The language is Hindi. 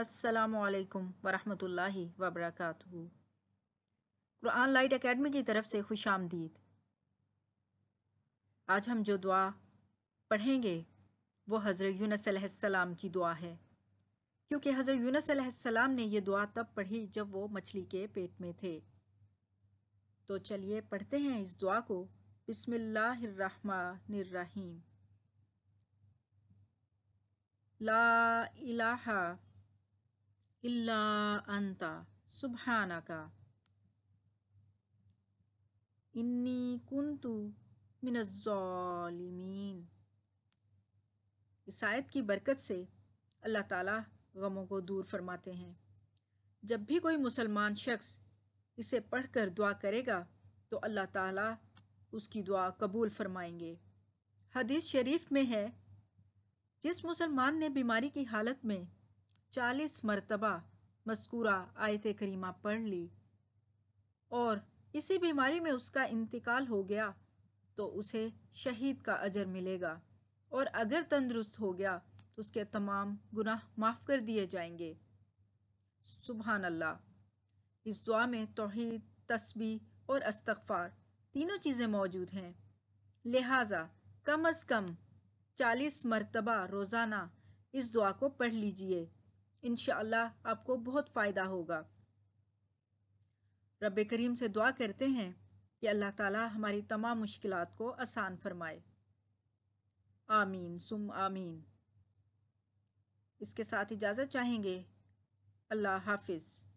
असलकम वरहमल वबरक कुरान लाइट एकेडमी की तरफ से खुश आमदीद आज हम जो दुआ पढ़ेंगे वो हज़रत यूनसम की दुआ है क्योंकि हज़रत यूनसम ने यह दुआ तब पढ़ी जब वो मछली के पेट में थे तो चलिए पढ़ते हैं इस दुआ को बिसमीम ला इलाहा इल्ला अंता सुबहानका इन्नी कुंतु मिनज़ालिमीन इस आयत की बरकत से अल्लाह ताला गमों को दूर फरमाते हैं जब भी कोई मुसलमान शख्स इसे पढ़कर दुआ करेगा तो अल्लाह ताला उसकी दुआ कबूल फरमाएंगे हदीस शरीफ में है जिस मुसलमान ने बीमारी की हालत में चालीस मरतबा मस्कूरा आयत करीमा पढ़ ली और इसी बीमारी में उसका इंतकाल हो गया तो उसे शहीद का अजर मिलेगा और अगर तंदुरुस्त हो गया तो उसके तमाम गुनाह माफ़ कर दिए जाएंगे सुबहान अल्लाह इस दुआ में तोहद तस्बी और अस्तफार तीनों चीज़ें मौजूद हैं लिहाजा कम अज़ कम चालीस मरतबा रोज़ाना इस दुआ को पढ़ लीजिए इन आपको बहुत फ़ायदा होगा रब करीम से दुआ करते हैं कि अल्लाह ताला हमारी तमाम मुश्किल को आसान फरमाए आमीन सुम आमीन इसके साथ इजाज़त चाहेंगे अल्लाह हाफिज़